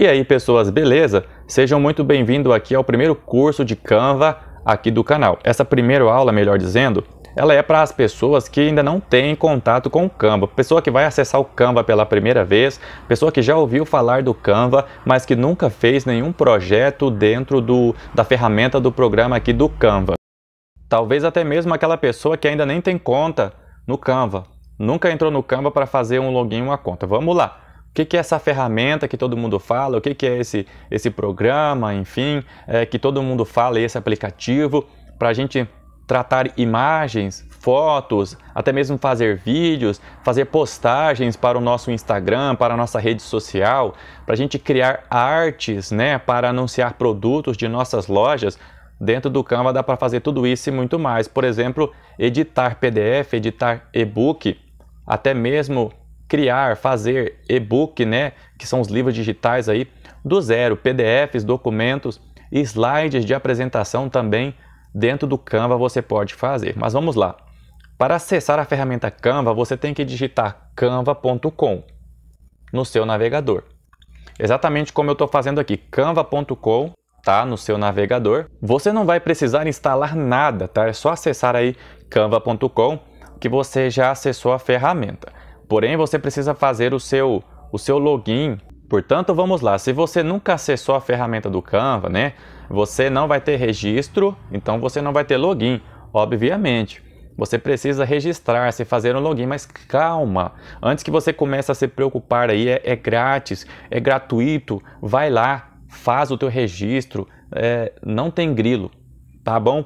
E aí, pessoas, beleza? Sejam muito bem-vindos aqui ao primeiro curso de Canva aqui do canal. Essa primeira aula, melhor dizendo, ela é para as pessoas que ainda não têm contato com o Canva. Pessoa que vai acessar o Canva pela primeira vez, pessoa que já ouviu falar do Canva, mas que nunca fez nenhum projeto dentro do, da ferramenta do programa aqui do Canva. Talvez até mesmo aquela pessoa que ainda nem tem conta no Canva. Nunca entrou no Canva para fazer um login uma conta. Vamos lá. O que, que é essa ferramenta que todo mundo fala? O que, que é esse, esse programa, enfim, é, que todo mundo fala, esse aplicativo, para a gente tratar imagens, fotos, até mesmo fazer vídeos, fazer postagens para o nosso Instagram, para a nossa rede social, para a gente criar artes, né, para anunciar produtos de nossas lojas. Dentro do Canva dá para fazer tudo isso e muito mais. Por exemplo, editar PDF, editar e-book, até mesmo criar, fazer e-book, né, que são os livros digitais aí, do zero, PDFs, documentos, slides de apresentação também dentro do Canva você pode fazer. Mas vamos lá. Para acessar a ferramenta Canva, você tem que digitar canva.com no seu navegador. Exatamente como eu estou fazendo aqui, canva.com tá no seu navegador. Você não vai precisar instalar nada, tá? É só acessar aí canva.com que você já acessou a ferramenta. Porém, você precisa fazer o seu, o seu login. Portanto, vamos lá. Se você nunca acessou a ferramenta do Canva, né? Você não vai ter registro, então você não vai ter login, obviamente. Você precisa registrar-se, fazer um login, mas calma. Antes que você comece a se preocupar aí, é, é grátis, é gratuito. Vai lá, faz o teu registro, é, não tem grilo, tá bom?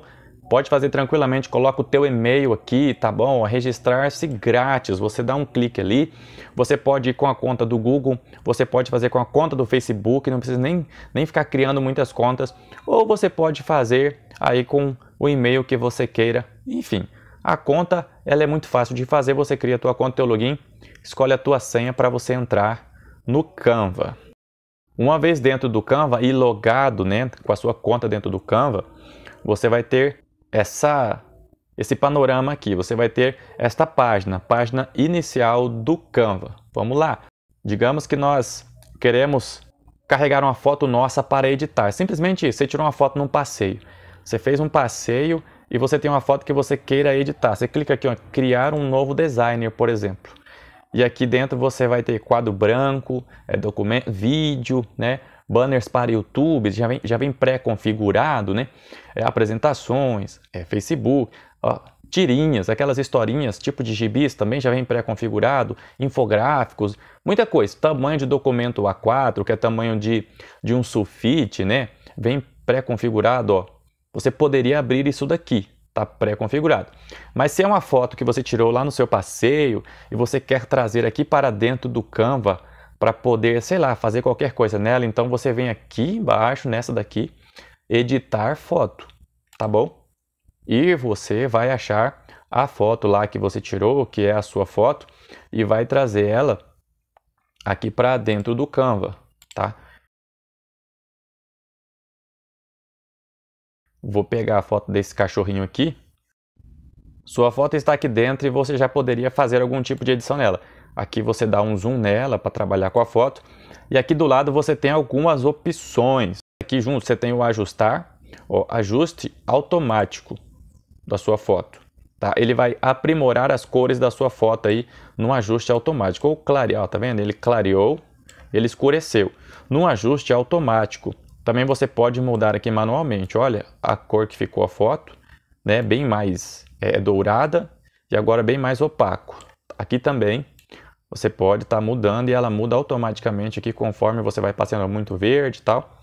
Pode fazer tranquilamente, coloca o teu e-mail aqui, tá bom? Registrar-se grátis, você dá um clique ali. Você pode ir com a conta do Google, você pode fazer com a conta do Facebook, não precisa nem, nem ficar criando muitas contas. Ou você pode fazer aí com o e-mail que você queira. Enfim, a conta ela é muito fácil de fazer, você cria a tua conta, teu login, escolhe a tua senha para você entrar no Canva. Uma vez dentro do Canva e logado né, com a sua conta dentro do Canva, você vai ter essa esse panorama aqui. Você vai ter esta página, página inicial do Canva. Vamos lá. Digamos que nós queremos carregar uma foto nossa para editar. É simplesmente você tirou uma foto num passeio. Você fez um passeio e você tem uma foto que você queira editar. Você clica aqui, ó, criar um novo designer, por exemplo. E aqui dentro você vai ter quadro branco, é, documento, vídeo, né? banners para YouTube, já vem, já vem pré-configurado, né? É, apresentações, é, Facebook, ó, tirinhas, aquelas historinhas, tipo de gibis também já vem pré-configurado, infográficos, muita coisa. Tamanho de documento A4, que é tamanho de, de um sulfite, né? Vem pré-configurado, ó. Você poderia abrir isso daqui, tá pré-configurado. Mas se é uma foto que você tirou lá no seu passeio e você quer trazer aqui para dentro do Canva para poder, sei lá, fazer qualquer coisa nela. Então você vem aqui embaixo, nessa daqui, editar foto, tá bom? E você vai achar a foto lá que você tirou, que é a sua foto, e vai trazer ela aqui para dentro do Canva, tá? Vou pegar a foto desse cachorrinho aqui. Sua foto está aqui dentro e você já poderia fazer algum tipo de edição nela. Aqui você dá um zoom nela para trabalhar com a foto. E aqui do lado você tem algumas opções. Aqui junto você tem o ajustar, o ajuste automático da sua foto. Tá? Ele vai aprimorar as cores da sua foto aí no ajuste automático. Ou clarear, tá vendo? Ele clareou, ele escureceu. No ajuste automático, também você pode mudar aqui manualmente. Olha a cor que ficou a foto, né? Bem mais é, dourada e agora bem mais opaco. Aqui também você pode estar tá mudando e ela muda automaticamente aqui conforme você vai passando muito verde e tal.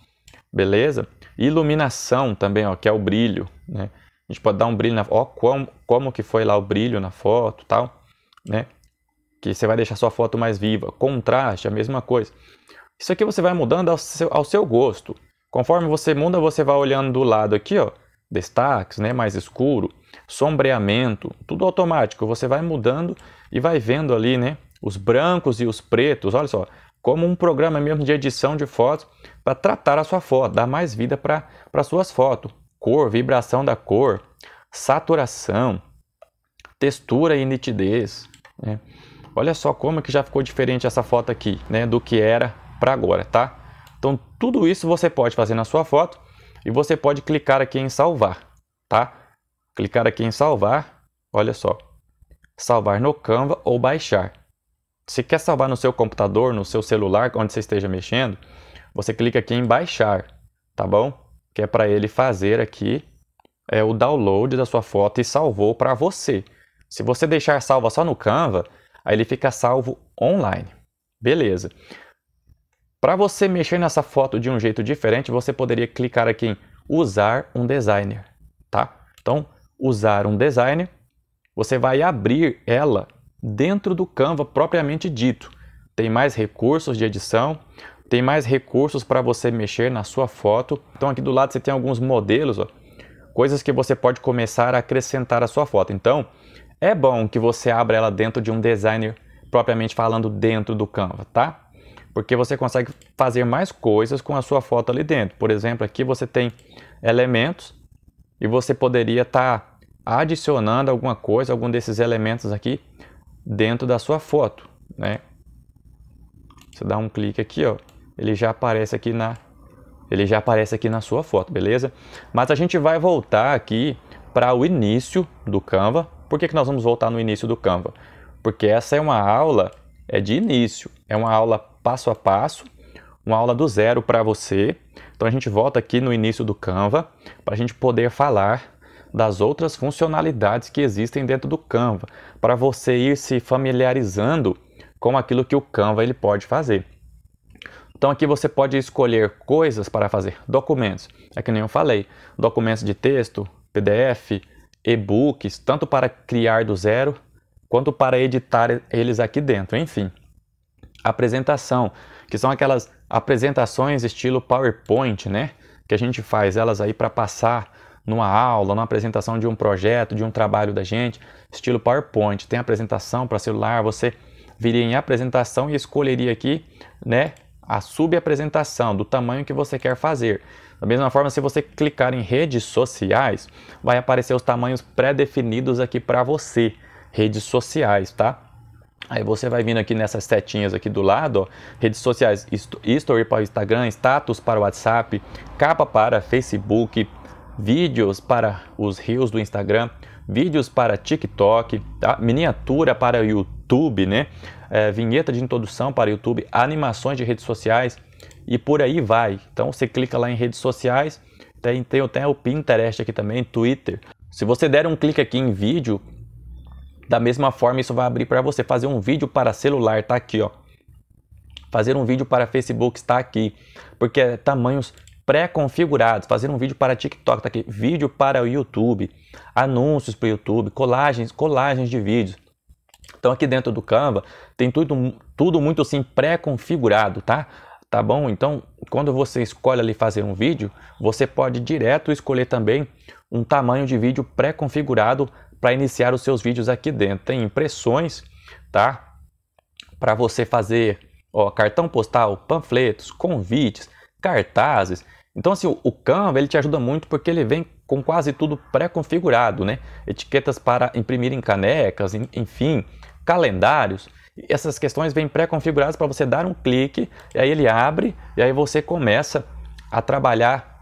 Beleza? Iluminação também, ó, que é o brilho, né? A gente pode dar um brilho na ó como, como que foi lá o brilho na foto, tal, né? Que você vai deixar sua foto mais viva. Contraste, a mesma coisa. Isso aqui você vai mudando ao seu, ao seu gosto. Conforme você muda, você vai olhando do lado aqui, ó, destaques, né, mais escuro, sombreamento, tudo automático. Você vai mudando e vai vendo ali, né, os brancos e os pretos, olha só, como um programa mesmo de edição de fotos para tratar a sua foto, dar mais vida para suas fotos. Cor, vibração da cor, saturação, textura e nitidez. Né? Olha só como que já ficou diferente essa foto aqui, né, do que era para agora, tá? Então tudo isso você pode fazer na sua foto e você pode clicar aqui em salvar, tá? Clicar aqui em salvar, olha só, salvar no Canva ou baixar. Se quer salvar no seu computador, no seu celular, onde você esteja mexendo, você clica aqui em baixar, tá bom? Que é para ele fazer aqui é, o download da sua foto e salvou para você. Se você deixar salva só no Canva, aí ele fica salvo online. Beleza. Para você mexer nessa foto de um jeito diferente, você poderia clicar aqui em usar um designer, tá? Então, usar um designer, você vai abrir ela dentro do Canva propriamente dito. Tem mais recursos de edição, tem mais recursos para você mexer na sua foto. Então aqui do lado você tem alguns modelos, ó, coisas que você pode começar a acrescentar à sua foto. Então é bom que você abra ela dentro de um designer propriamente falando dentro do Canva, tá? Porque você consegue fazer mais coisas com a sua foto ali dentro. Por exemplo, aqui você tem elementos e você poderia estar tá adicionando alguma coisa, algum desses elementos aqui dentro da sua foto, né? Você dá um clique aqui, ó, ele já aparece aqui na ele já aparece aqui na sua foto, beleza? Mas a gente vai voltar aqui para o início do Canva. Por que, que nós vamos voltar no início do Canva? Porque essa é uma aula é de início, é uma aula passo a passo, uma aula do zero para você. Então a gente volta aqui no início do Canva para a gente poder falar das outras funcionalidades que existem dentro do Canva, para você ir se familiarizando com aquilo que o Canva ele pode fazer. Então aqui você pode escolher coisas para fazer, documentos, é que nem eu falei, documentos de texto, PDF, e-books, tanto para criar do zero quanto para editar eles aqui dentro, enfim. Apresentação, que são aquelas apresentações estilo PowerPoint, né? Que a gente faz elas aí para passar numa aula, numa apresentação de um projeto, de um trabalho da gente, estilo PowerPoint, tem apresentação para celular, você viria em apresentação e escolheria aqui, né, a subapresentação do tamanho que você quer fazer. Da mesma forma, se você clicar em redes sociais, vai aparecer os tamanhos pré-definidos aqui para você, redes sociais, tá? Aí você vai vindo aqui nessas setinhas aqui do lado, ó, redes sociais, story para o Instagram, status para o WhatsApp, capa para Facebook, vídeos para os rios do Instagram, vídeos para TikTok, tá? miniatura para YouTube, né? É, vinheta de introdução para YouTube, animações de redes sociais e por aí vai. Então você clica lá em redes sociais, tem, tem, tem o Pinterest aqui também, Twitter. Se você der um clique aqui em vídeo, da mesma forma isso vai abrir para você fazer um vídeo para celular, tá aqui, ó. Fazer um vídeo para Facebook está aqui, porque é tamanhos pré-configurados, fazer um vídeo para TikTok, tá aqui, vídeo para o YouTube, anúncios para o YouTube, colagens, colagens de vídeos. Então aqui dentro do Canva tem tudo, tudo muito assim pré-configurado, tá? Tá bom? Então, quando você escolhe ali fazer um vídeo, você pode direto escolher também um tamanho de vídeo pré-configurado para iniciar os seus vídeos aqui dentro. Tem impressões, tá? Para você fazer, ó, cartão postal, panfletos, convites, cartazes. Então, assim, o Canva ele te ajuda muito porque ele vem com quase tudo pré-configurado, né? Etiquetas para imprimir em canecas, enfim, calendários. Essas questões vêm pré-configuradas para você dar um clique, e aí ele abre, e aí você começa a trabalhar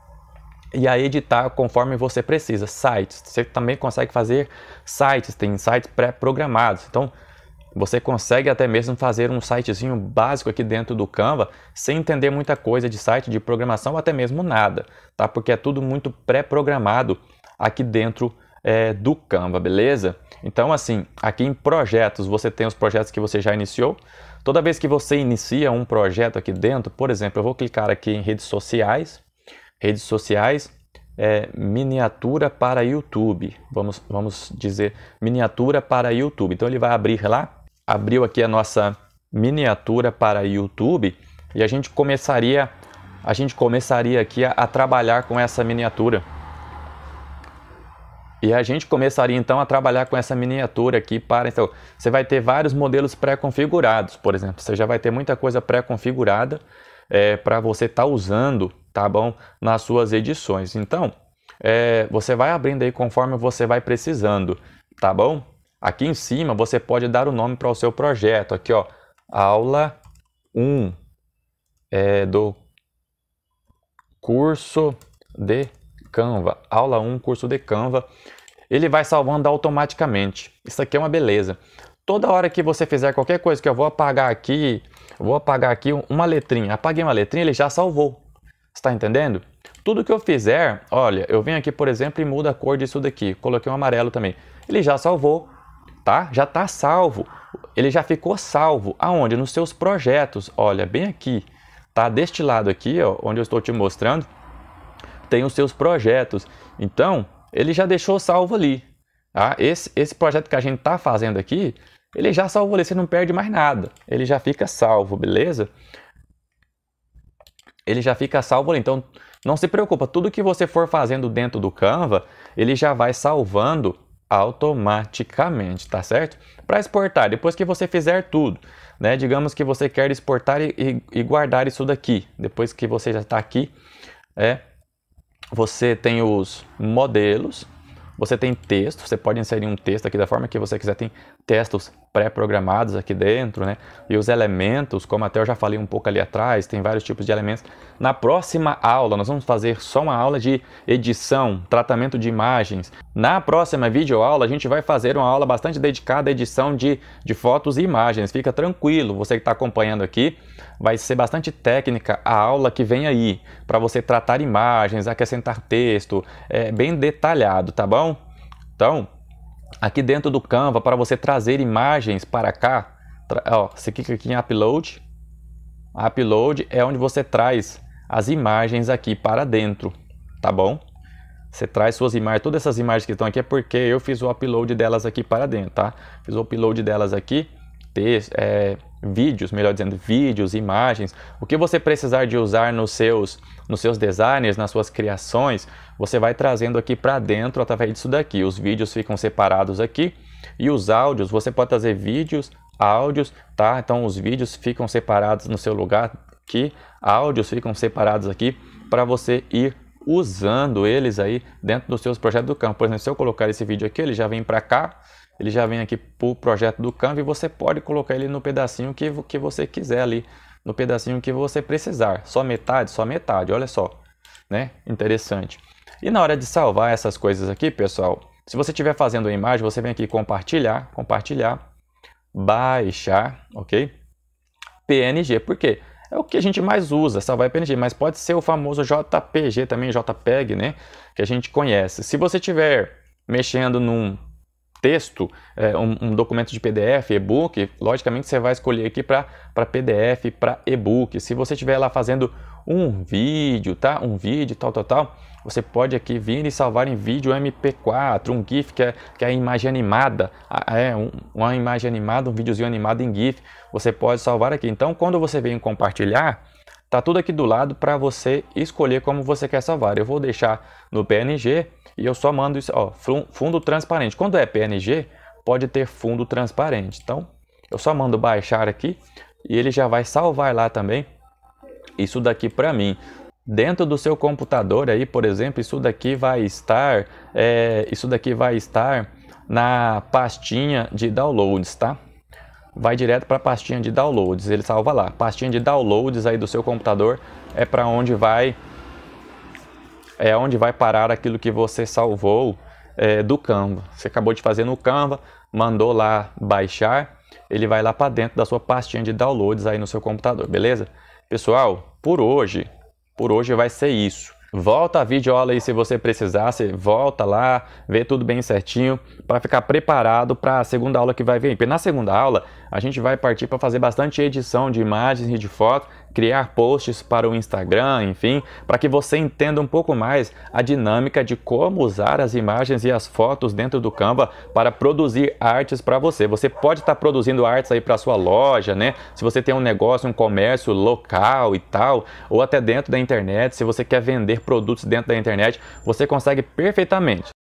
e a editar conforme você precisa. Sites, você também consegue fazer sites, tem sites pré-programados. Então, você consegue até mesmo fazer um sitezinho básico aqui dentro do Canva sem entender muita coisa de site, de programação ou até mesmo nada, tá? Porque é tudo muito pré-programado aqui dentro é, do Canva, beleza? Então, assim, aqui em projetos, você tem os projetos que você já iniciou. Toda vez que você inicia um projeto aqui dentro, por exemplo, eu vou clicar aqui em redes sociais, redes sociais, é, miniatura para YouTube. Vamos, vamos dizer miniatura para YouTube. Então ele vai abrir lá abriu aqui a nossa miniatura para YouTube e a gente começaria a gente começaria aqui a, a trabalhar com essa miniatura. E a gente começaria então a trabalhar com essa miniatura aqui para então você vai ter vários modelos pré-configurados, por exemplo, você já vai ter muita coisa pré-configurada é, para você estar tá usando, tá bom, nas suas edições. Então é, você vai abrindo aí conforme você vai precisando, tá bom? Aqui em cima você pode dar o um nome para o seu projeto. Aqui, ó, aula 1 é, do curso de Canva. Aula 1, curso de Canva. Ele vai salvando automaticamente. Isso aqui é uma beleza. Toda hora que você fizer qualquer coisa que eu vou apagar aqui, vou apagar aqui uma letrinha. Apaguei uma letrinha, ele já salvou. Está entendendo? Tudo que eu fizer, olha, eu venho aqui, por exemplo, e mudo a cor disso daqui. Coloquei um amarelo também. Ele já salvou tá? Já está salvo. Ele já ficou salvo. Aonde? Nos seus projetos. Olha, bem aqui, tá? Deste lado aqui, ó, onde eu estou te mostrando, tem os seus projetos. Então, ele já deixou salvo ali. Tá? Esse, esse projeto que a gente está fazendo aqui, ele já salvou ali, você não perde mais nada. Ele já fica salvo, beleza? Ele já fica salvo ali. Então, não se preocupa, tudo que você for fazendo dentro do Canva, ele já vai salvando automaticamente, tá certo? Para exportar, depois que você fizer tudo, né? Digamos que você quer exportar e, e guardar isso daqui. Depois que você já está aqui, é, você tem os modelos, você tem texto, você pode inserir um texto aqui da forma que você quiser, tem testes pré-programados aqui dentro, né? E os elementos, como até eu já falei um pouco ali atrás, tem vários tipos de elementos. Na próxima aula, nós vamos fazer só uma aula de edição, tratamento de imagens. Na próxima videoaula, a gente vai fazer uma aula bastante dedicada à edição de, de fotos e imagens. Fica tranquilo, você que está acompanhando aqui, vai ser bastante técnica a aula que vem aí, para você tratar imagens, acrescentar texto, é bem detalhado, tá bom? Então, aqui dentro do Canva para você trazer imagens para cá. Ó, você clica aqui em Upload. Upload é onde você traz as imagens aqui para dentro, tá bom? Você traz suas imagens, todas essas imagens que estão aqui é porque eu fiz o upload delas aqui para dentro, tá? Fiz o upload delas aqui, texto, é, vídeos, melhor dizendo, vídeos, imagens, o que você precisar de usar nos seus, nos seus designs, nas suas criações, você vai trazendo aqui para dentro através disso daqui. Os vídeos ficam separados aqui e os áudios, você pode trazer vídeos, áudios, tá? Então os vídeos ficam separados no seu lugar aqui, áudios ficam separados aqui para você ir usando eles aí dentro dos seus projetos do campo. Por exemplo, se eu colocar esse vídeo aqui, ele já vem para cá ele já vem aqui para o projeto do Canva e você pode colocar ele no pedacinho que, que você quiser ali, no pedacinho que você precisar. Só metade, só metade, olha só, né? Interessante. E na hora de salvar essas coisas aqui, pessoal, se você estiver fazendo a imagem, você vem aqui compartilhar, compartilhar, baixar, ok? PNG, por quê? É o que a gente mais usa, salvar PNG, mas pode ser o famoso JPG também, JPEG, né? Que a gente conhece. Se você estiver mexendo num texto, é, um, um, documento de PDF, e-book, logicamente você vai escolher aqui para PDF, para e-book. Se você estiver lá fazendo um vídeo, tá? Um vídeo, tal, tal, tal. Você pode aqui vir e salvar em vídeo MP4, um GIF, que é, que é a imagem animada. Ah, é um, uma imagem animada, um videozinho animado em GIF. Você pode salvar aqui. Então, quando você vem compartilhar, Tá tudo aqui do lado para você escolher como você quer salvar. Eu vou deixar no PNG e eu só mando isso, ó, fundo transparente. Quando é PNG, pode ter fundo transparente. Então, eu só mando baixar aqui e ele já vai salvar lá também isso daqui para mim. Dentro do seu computador aí, por exemplo, isso daqui vai estar, é, isso daqui vai estar na pastinha de downloads, tá? vai direto para a pastinha de downloads, ele salva lá. Pastinha de downloads aí do seu computador é para onde vai é onde vai parar aquilo que você salvou é, do Canva. Você acabou de fazer no Canva, mandou lá baixar, ele vai lá para dentro da sua pastinha de downloads aí no seu computador, beleza? Pessoal, por hoje, por hoje vai ser isso. Volta a videoaula aí se você precisar, você volta lá, vê tudo bem certinho para ficar preparado para a segunda aula que vai vir. Porque na segunda aula a gente vai partir para fazer bastante edição de imagens e de fotos criar posts para o Instagram, enfim, para que você entenda um pouco mais a dinâmica de como usar as imagens e as fotos dentro do Canva para produzir artes para você. Você pode estar tá produzindo artes aí para sua loja, né? Se você tem um negócio, um comércio local e tal, ou até dentro da internet, se você quer vender produtos dentro da internet, você consegue perfeitamente.